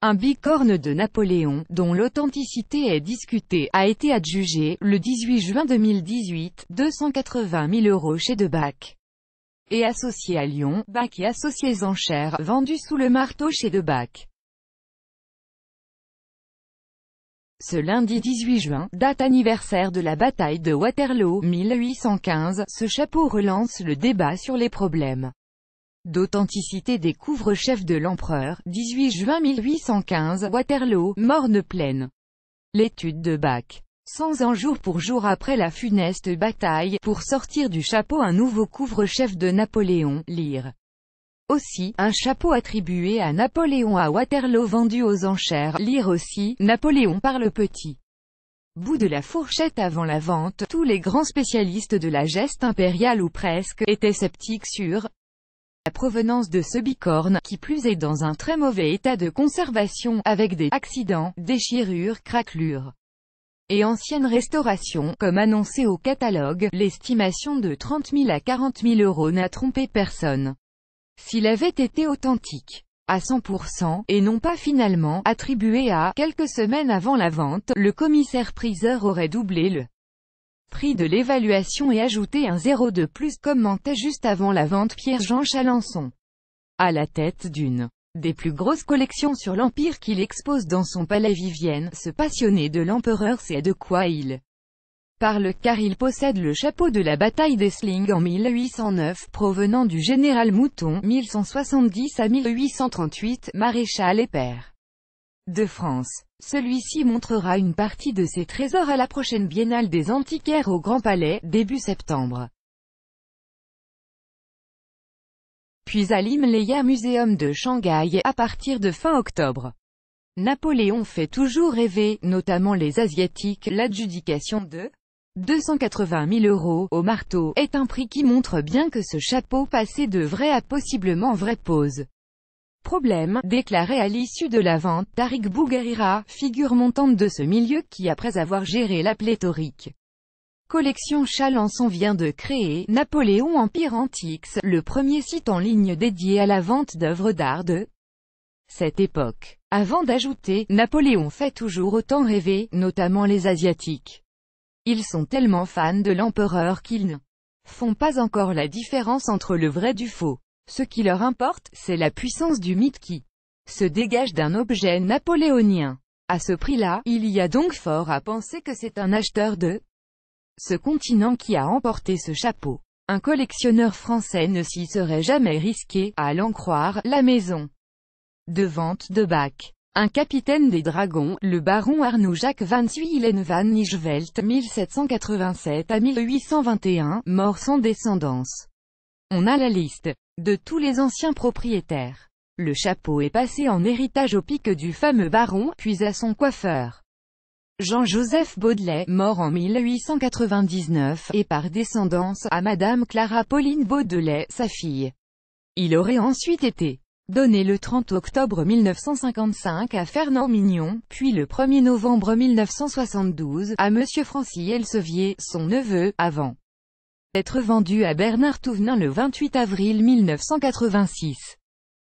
Un bicorne de Napoléon, dont l'authenticité est discutée, a été adjugé, le 18 juin 2018, 280 000 euros chez bach Et associé à Lyon, Bac et associés enchères, vendus sous le marteau chez De bach Ce lundi 18 juin, date anniversaire de la bataille de Waterloo, 1815, ce chapeau relance le débat sur les problèmes d'authenticité des couvre-chefs de l'empereur, 18 juin 1815, Waterloo, morne pleine L'étude de Bach. sans un jour pour jour après la funeste bataille, pour sortir du chapeau un nouveau couvre-chef de Napoléon, lire. Aussi, un chapeau attribué à Napoléon à Waterloo vendu aux enchères, lire aussi, Napoléon par le petit bout de la fourchette avant la vente, tous les grands spécialistes de la geste impériale ou presque, étaient sceptiques sur la provenance de ce bicorne, qui plus est dans un très mauvais état de conservation, avec des accidents, déchirures, craquelures et anciennes restaurations, comme annoncé au catalogue, l'estimation de 30 000 à 40 000 euros n'a trompé personne. S'il avait été authentique, à 100%, et non pas finalement, attribué à, quelques semaines avant la vente, le commissaire-priseur aurait doublé le Prix de l'évaluation et ajouter un zéro de plus commentait juste avant la vente Pierre-Jean Chalençon. À la tête d'une des plus grosses collections sur l'Empire qu'il expose dans son palais Vivienne, ce passionné de l'empereur sait de quoi il parle car il possède le chapeau de la bataille d'Essling en 1809 provenant du général Mouton 1170 à 1838, maréchal et père de France. Celui-ci montrera une partie de ses trésors à la prochaine Biennale des Antiquaires au Grand Palais, début septembre. Puis à l'Himalaya Museum de Shanghai à partir de fin octobre. Napoléon fait toujours rêver, notamment les Asiatiques, l'adjudication de 280 000 euros au marteau est un prix qui montre bien que ce chapeau passé de vrai à possiblement vraie pose. Problème, déclaré à l'issue de la vente, Tariq Bouguerira, figure montante de ce milieu qui après avoir géré la pléthorique collection Chalançon vient de créer Napoléon Empire Antiques, le premier site en ligne dédié à la vente d'œuvres d'art de cette époque. Avant d'ajouter, Napoléon fait toujours autant rêver, notamment les Asiatiques. Ils sont tellement fans de l'empereur qu'ils ne font pas encore la différence entre le vrai du faux. Ce qui leur importe, c'est la puissance du mythe qui se dégage d'un objet napoléonien. À ce prix-là, il y a donc fort à penser que c'est un acheteur de ce continent qui a emporté ce chapeau. Un collectionneur français ne s'y serait jamais risqué, à l'en croire, la maison de vente de Bach. Un capitaine des dragons, le baron Arnoux Jacques van Hélène van Nijvelt, 1787 à 1821, mort sans descendance. On a la liste de tous les anciens propriétaires. Le chapeau est passé en héritage au pic du fameux baron, puis à son coiffeur. Jean-Joseph Baudelet, mort en 1899, et par descendance, à Madame Clara Pauline Baudelet, sa fille. Il aurait ensuite été donné le 30 octobre 1955 à Fernand Mignon, puis le 1er novembre 1972, à Monsieur Francis Elsevier, son neveu, avant vendu à Bernard Touvenin le 28 avril 1986.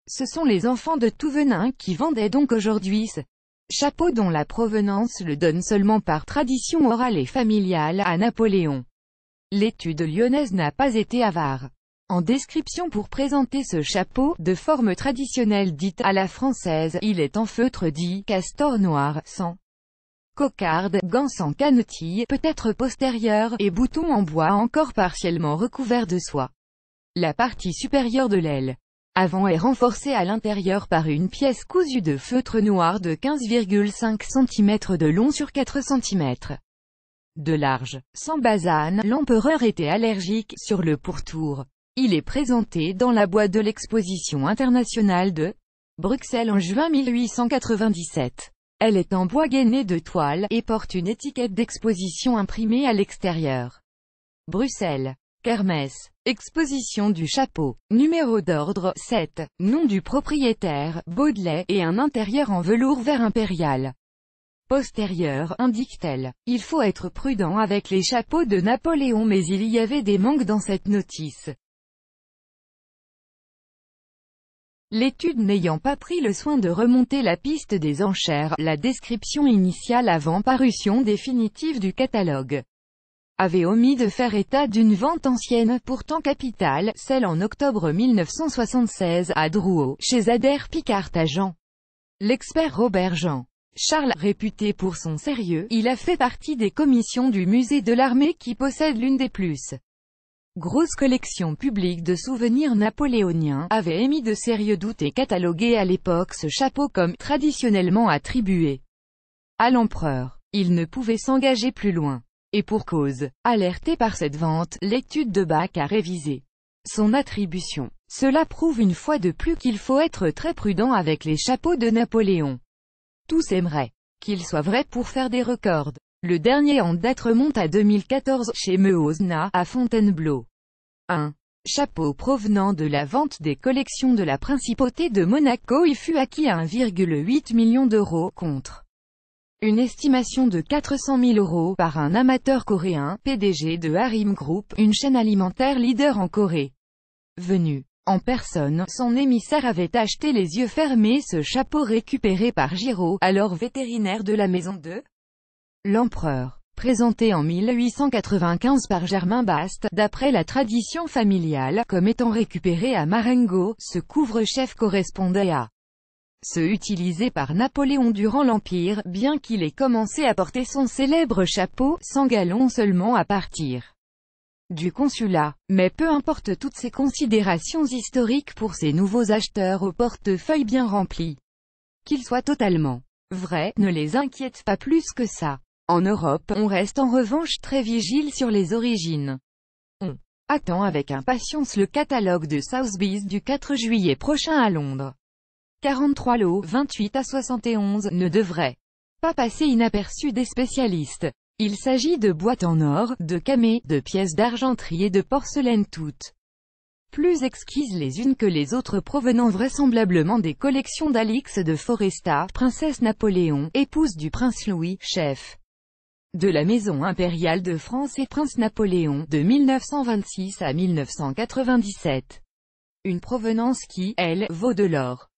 Ce sont les enfants de Touvenin qui vendaient donc aujourd'hui ce chapeau dont la provenance le donne seulement par tradition orale et familiale à Napoléon. L'étude lyonnaise n'a pas été avare. En description pour présenter ce chapeau, de forme traditionnelle dite à la française, il est en feutre dit castor noir, sans cocarde, gants en canotille, peut-être postérieure, et boutons en bois encore partiellement recouverts de soie. La partie supérieure de l'aile avant est renforcée à l'intérieur par une pièce cousue de feutre noir de 15,5 cm de long sur 4 cm de large. Sans basane, l'empereur était allergique, sur le pourtour. Il est présenté dans la boîte de l'exposition internationale de Bruxelles en juin 1897. Elle est en bois gainé de toile, et porte une étiquette d'exposition imprimée à l'extérieur. Bruxelles. Kermesse. Exposition du chapeau. Numéro d'ordre, 7. Nom du propriétaire, Baudelaire, et un intérieur en velours vert impérial. Postérieur, indique-t-elle. Il faut être prudent avec les chapeaux de Napoléon mais il y avait des manques dans cette notice. L'étude n'ayant pas pris le soin de remonter la piste des enchères, la description initiale avant parution définitive du catalogue avait omis de faire état d'une vente ancienne, pourtant capitale, celle en octobre 1976, à Drouot, chez Adair Picard à Jean. L'expert Robert Jean. Charles, réputé pour son sérieux, il a fait partie des commissions du musée de l'armée qui possède l'une des plus grosse collection publique de souvenirs napoléoniens, avait émis de sérieux doutes et catalogué à l'époque ce chapeau comme traditionnellement attribué à l'empereur. Il ne pouvait s'engager plus loin. Et pour cause, alerté par cette vente, l'étude de Bach a révisé son attribution. Cela prouve une fois de plus qu'il faut être très prudent avec les chapeaux de Napoléon. Tous aimeraient qu'ils soient vrais pour faire des records. Le dernier en date remonte à 2014 chez Meozna à Fontainebleau. Un chapeau provenant de la vente des collections de la Principauté de Monaco y fut acquis à 1,8 million d'euros, contre une estimation de 400 000 euros par un amateur coréen, PDG de Harim Group, une chaîne alimentaire leader en Corée. Venu en personne, son émissaire avait acheté les yeux fermés ce chapeau récupéré par Giro, alors vétérinaire de la maison de L'empereur, présenté en 1895 par Germain Bast, d'après la tradition familiale, comme étant récupéré à Marengo, ce couvre-chef correspondait à ceux utilisés par Napoléon durant l'Empire, bien qu'il ait commencé à porter son célèbre chapeau, sans galon seulement à partir du consulat. Mais peu importe toutes ces considérations historiques pour ces nouveaux acheteurs au portefeuille bien rempli. Qu'ils soient totalement vrais, ne les inquiète pas plus que ça. En Europe, on reste en revanche très vigile sur les origines. On attend avec impatience le catalogue de Sotheby's du 4 juillet prochain à Londres. 43 lots, 28 à 71, ne devraient pas passer inaperçus des spécialistes. Il s'agit de boîtes en or, de camées, de pièces d'argenterie et de porcelaine toutes plus exquises les unes que les autres provenant vraisemblablement des collections d'Alix de Foresta, princesse Napoléon, épouse du prince Louis, chef de la Maison impériale de France et prince Napoléon, de 1926 à 1997. Une provenance qui, elle, vaut de l'or.